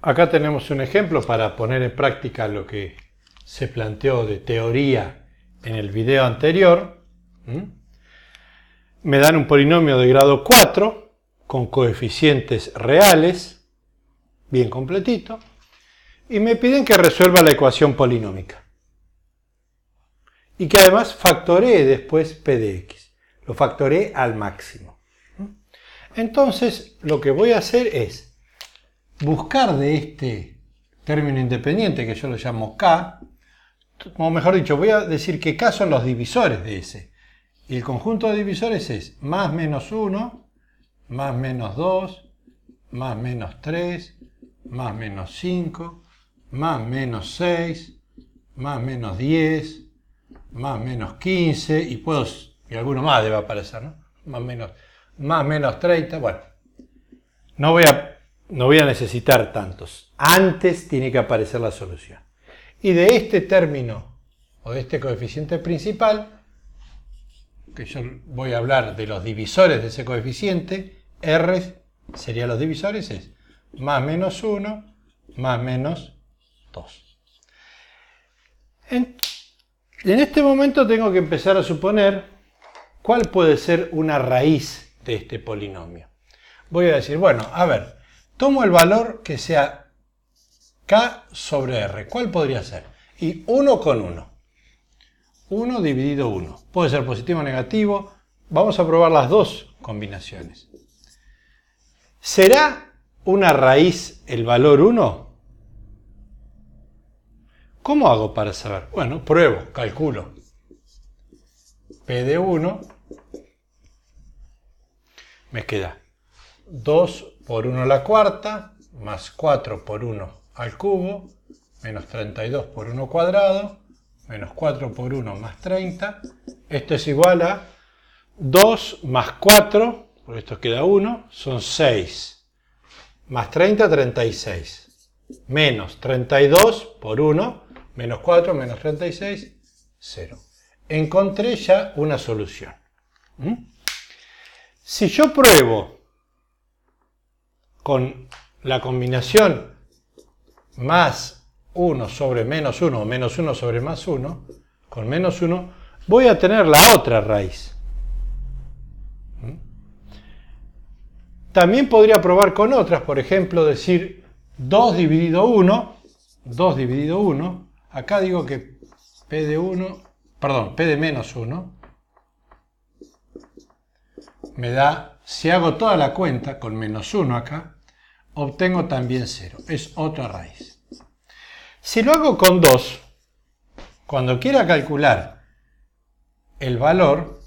Acá tenemos un ejemplo para poner en práctica lo que se planteó de teoría en el video anterior. Me dan un polinomio de grado 4 con coeficientes reales, bien completito, y me piden que resuelva la ecuación polinómica. Y que además factoree después p de x. Lo factoré al máximo. Entonces, lo que voy a hacer es buscar de este término independiente, que yo lo llamo K, o mejor dicho, voy a decir que K son los divisores de ese. Y el conjunto de divisores es más menos 1, más menos 2, más menos 3, más menos 5, más menos 6, más menos 10, más menos 15, y puedo, y alguno más debe aparecer, ¿no? Más menos, más menos 30, bueno. No voy a no voy a necesitar tantos. Antes tiene que aparecer la solución. Y de este término o de este coeficiente principal, que yo voy a hablar de los divisores de ese coeficiente, R sería los divisores, es más menos 1 más menos 2. en este momento tengo que empezar a suponer cuál puede ser una raíz de este polinomio. Voy a decir, bueno, a ver, Tomo el valor que sea K sobre R. ¿Cuál podría ser? Y 1 con 1. 1 dividido 1. Puede ser positivo o negativo. Vamos a probar las dos combinaciones. ¿Será una raíz el valor 1? ¿Cómo hago para saber? Bueno, pruebo, calculo. P de 1 me queda 2 por 1 a la cuarta, más 4 por 1 al cubo, menos 32 por 1 cuadrado, menos 4 por 1 más 30. Esto es igual a 2 más 4, por esto queda 1, son 6. Más 30, 36. Menos 32 por 1, menos 4, menos 36, 0. Encontré ya una solución. ¿Mm? Si yo pruebo con la combinación más 1 sobre menos 1, o menos 1 sobre más 1, con menos 1, voy a tener la otra raíz. ¿Mm? También podría probar con otras, por ejemplo, decir 2 dividido 1, 2 dividido 1, acá digo que p de 1, perdón, p de menos 1, me da, si hago toda la cuenta con menos 1 acá, obtengo también 0. Es otra raíz. Si lo hago con 2, cuando quiera calcular el valor,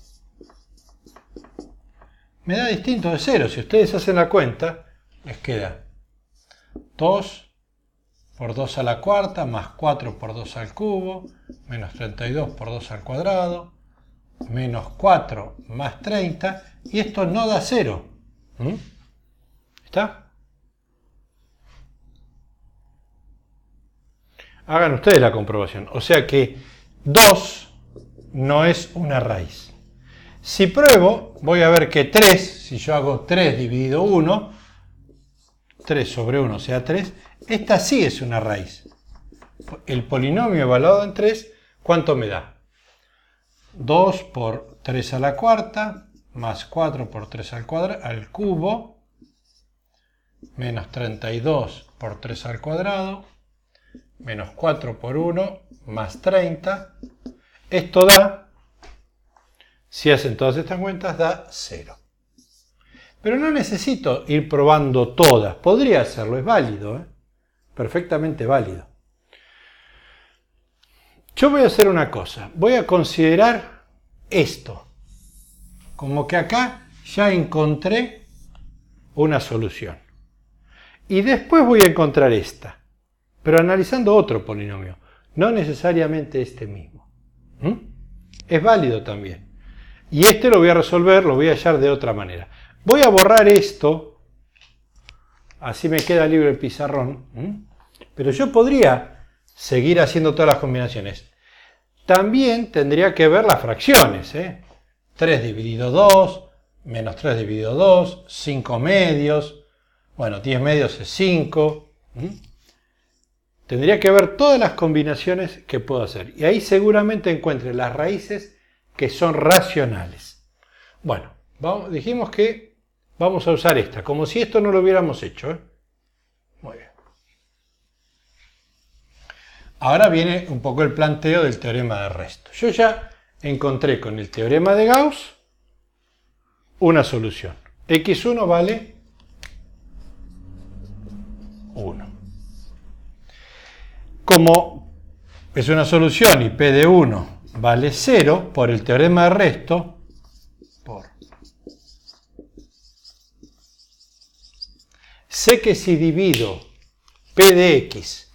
me da distinto de 0. Si ustedes hacen la cuenta, les queda 2 por 2 a la cuarta, más 4 por 2 al cubo, menos 32 por 2 al cuadrado, menos 4 más 30, y esto no da 0. ¿Mm? ¿Está? hagan ustedes la comprobación. O sea que 2 no es una raíz. Si pruebo, voy a ver que 3, si yo hago 3 dividido 1, 3 sobre 1, o sea 3, esta sí es una raíz. El polinomio evaluado en 3, ¿cuánto me da? 2 por 3 a la cuarta, más 4 por 3 al, cuadrado, al cubo, menos 32 por 3 al cuadrado, menos 4 por 1, más 30. Esto da, si hacen todas estas cuentas, da 0. Pero no necesito ir probando todas. Podría hacerlo, es válido, ¿eh? perfectamente válido. Yo voy a hacer una cosa. Voy a considerar esto. Como que acá ya encontré una solución. Y después voy a encontrar esta pero analizando otro polinomio, no necesariamente este mismo. Es válido también. Y este lo voy a resolver, lo voy a hallar de otra manera. Voy a borrar esto, así me queda libre el pizarrón, pero yo podría seguir haciendo todas las combinaciones. También tendría que ver las fracciones. 3 ¿eh? dividido 2, menos 3 dividido 2, 5 medios, bueno, 10 medios es 5. Tendría que ver todas las combinaciones que puedo hacer. Y ahí seguramente encuentre las raíces que son racionales. Bueno, dijimos que vamos a usar esta, como si esto no lo hubiéramos hecho. ¿eh? Muy bien. Ahora viene un poco el planteo del teorema de resto. Yo ya encontré con el teorema de Gauss una solución. x1 vale 1. Como es una solución y P de 1 vale 0 por el teorema de resto, sé que si divido P de X,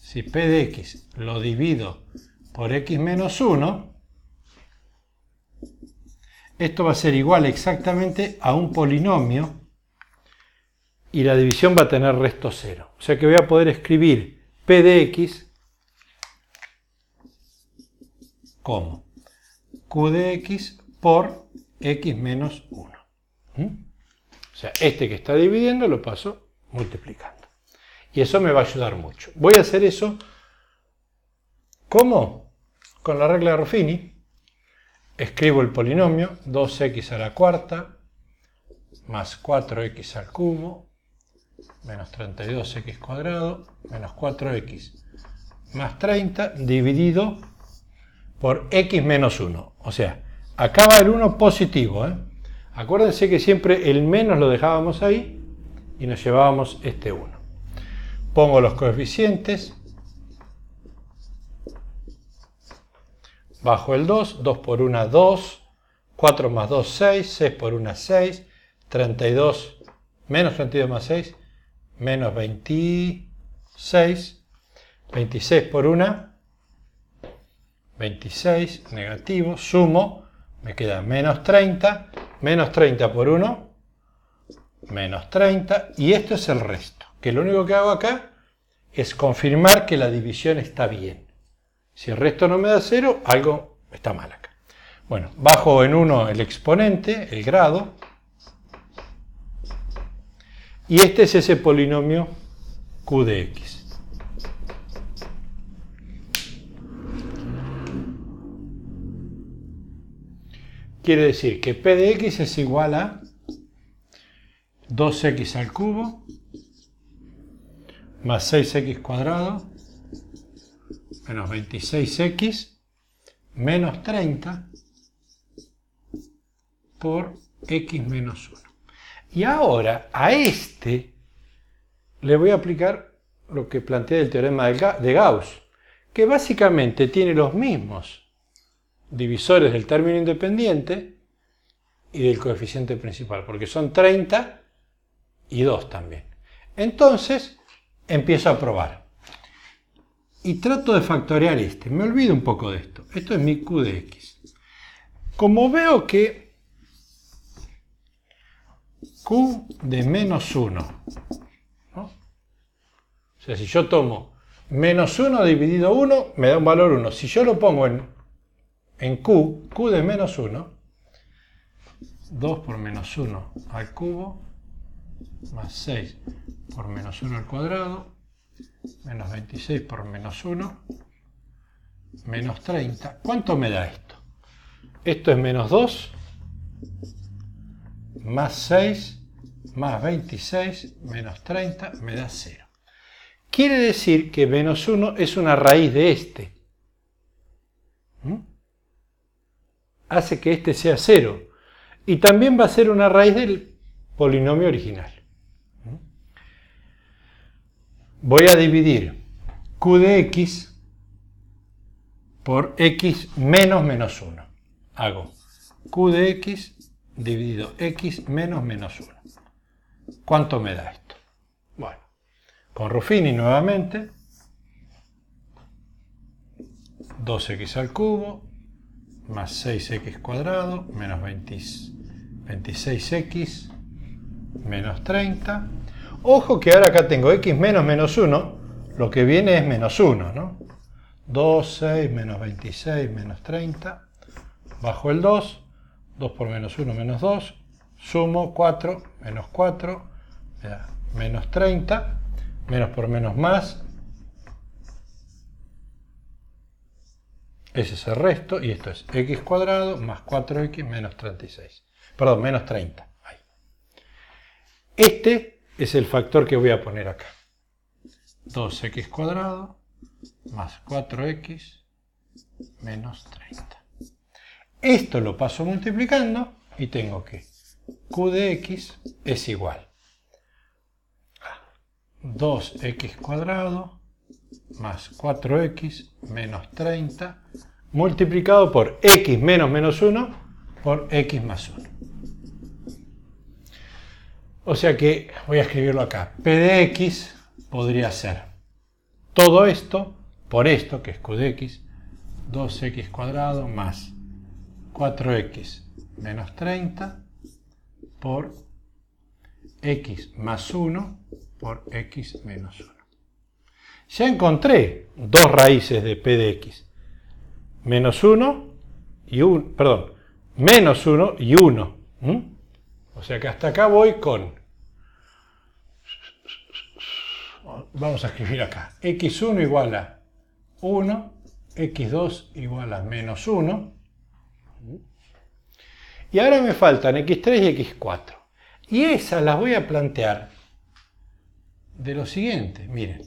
si P de X lo divido por X menos 1, esto va a ser igual exactamente a un polinomio y la división va a tener resto 0. O sea que voy a poder escribir P de X como Q de X por X menos 1. ¿Mm? O sea, este que está dividiendo lo paso multiplicando. Y eso me va a ayudar mucho. Voy a hacer eso, como Con la regla de Ruffini. Escribo el polinomio, 2x a la cuarta, más 4x al cubo, menos 32x cuadrado menos 4x más 30 dividido por x menos 1. O sea, acaba el 1 positivo. ¿eh? Acuérdense que siempre el menos lo dejábamos ahí y nos llevábamos este 1. Pongo los coeficientes. Bajo el 2, 2 por 1, 2, 4 más 2, 6, 6 por 1, 6, 32, menos 32 más 6, menos 26, 26 por 1, 26, negativo, sumo, me queda menos 30, menos 30 por 1, menos 30, y esto es el resto, que lo único que hago acá es confirmar que la división está bien. Si el resto no me da 0, algo está mal acá. Bueno, bajo en 1 el exponente, el grado, y este es ese polinomio q de x. Quiere decir que p de x es igual a 2x al cubo más 6x cuadrado menos 26x menos 30 por x menos 1. Y ahora a este le voy a aplicar lo que plantea el teorema de Gauss, que básicamente tiene los mismos divisores del término independiente y del coeficiente principal, porque son 30 y 2 también. Entonces empiezo a probar. Y trato de factorear este. Me olvido un poco de esto. Esto es mi Q de X. Como veo que Q de menos 1. O sea, si yo tomo menos 1 dividido 1, me da un valor 1. Si yo lo pongo en, en Q, Q de menos 1, 2 por menos 1 al cubo, más 6 por menos 1 al cuadrado, menos 26 por menos 1, menos 30. ¿Cuánto me da esto? Esto es menos 2, más 6, más 26 menos 30 me da 0. Quiere decir que menos 1 es una raíz de este. ¿Mm? Hace que este sea 0. Y también va a ser una raíz del polinomio original. ¿Mm? Voy a dividir q de x por x menos menos 1. Hago q de x dividido x menos menos 1. ¿Cuánto me da esto? Bueno, con Ruffini nuevamente, 2x al cubo más 6x cuadrado menos 26x menos 30. Ojo que ahora acá tengo x menos menos 1, lo que viene es menos 1, ¿no? 2, 6, menos 26, menos 30, bajo el 2, 2 por menos 1, menos 2, Sumo 4 menos 4, menos 30, menos por menos más. Ese es el resto y esto es x cuadrado más 4x menos 36. Perdón, menos 30. Este es el factor que voy a poner acá. 2x cuadrado más 4x menos 30. Esto lo paso multiplicando y tengo que Q de x es igual a 2x cuadrado más 4x menos 30 multiplicado por x menos menos 1 por x más 1. O sea que voy a escribirlo acá. P de x podría ser todo esto por esto, que es Q de x, 2x cuadrado más 4x menos 30 por x más 1 por x menos 1. Ya encontré dos raíces de p de x. Menos 1 y 1, perdón, menos 1 y 1. O sea que hasta acá voy con, vamos a escribir acá, x1 igual a 1, x2 igual a menos 1, y ahora me faltan X3 y X4. Y esas las voy a plantear de lo siguiente. Miren,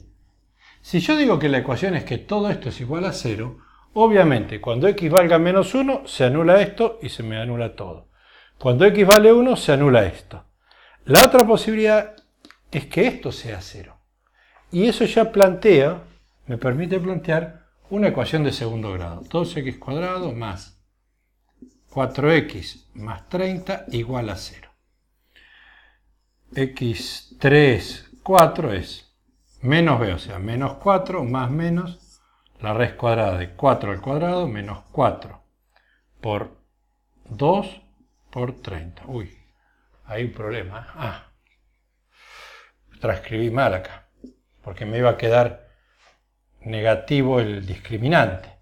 si yo digo que la ecuación es que todo esto es igual a 0, obviamente cuando X valga menos 1 se anula esto y se me anula todo. Cuando X vale 1 se anula esto. La otra posibilidad es que esto sea 0. Y eso ya plantea, me permite plantear, una ecuación de segundo grado. 2x cuadrado más 4x más 30 igual a 0. x3, 4 es menos b, o sea, menos 4 más menos la raíz cuadrada de 4 al cuadrado menos 4 por 2 por 30. Uy, hay un problema. Ah, transcribí mal acá, porque me iba a quedar negativo el discriminante.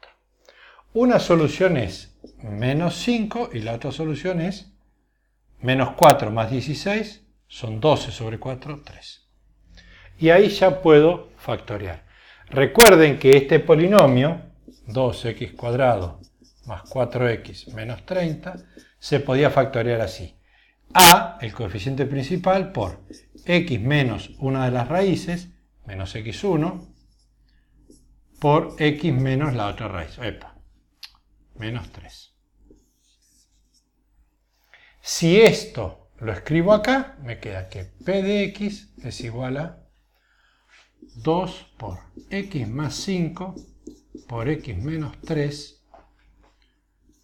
Una solución es menos 5 y la otra solución es menos 4 más 16, son 12 sobre 4, 3. Y ahí ya puedo factorear. Recuerden que este polinomio, 2x cuadrado más 4x menos 30, se podía factorear así. A, el coeficiente principal, por x menos una de las raíces, menos x1, por x menos la otra raíz. Epa menos 3. Si esto lo escribo acá, me queda que P de X es igual a 2 por X más 5 por X menos 3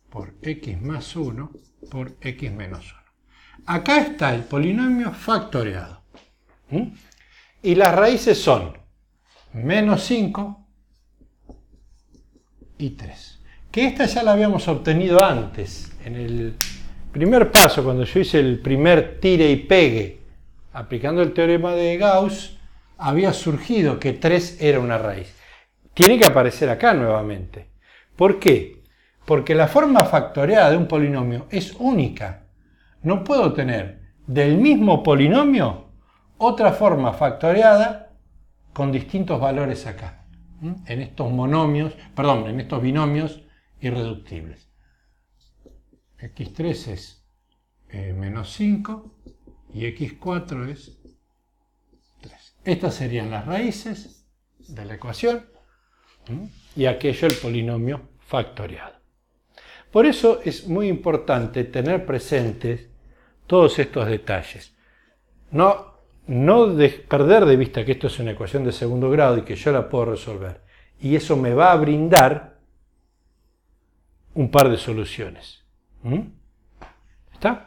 por X más 1 por X menos 1. Acá está el polinomio factoreado. Y las raíces son menos 5 y 3 que esta ya la habíamos obtenido antes, en el primer paso, cuando yo hice el primer tire y pegue, aplicando el teorema de Gauss, había surgido que 3 era una raíz. Tiene que aparecer acá nuevamente. ¿Por qué? Porque la forma factoreada de un polinomio es única. No puedo tener del mismo polinomio otra forma factoreada con distintos valores acá. En estos monomios, perdón, en estos binomios irreductibles. X3 es eh, menos 5 y X4 es 3. Estas serían las raíces de la ecuación y aquello el polinomio factorial. Por eso es muy importante tener presentes todos estos detalles. No, no perder de vista que esto es una ecuación de segundo grado y que yo la puedo resolver. Y eso me va a brindar un par de soluciones. ¿Mm? ¿Está?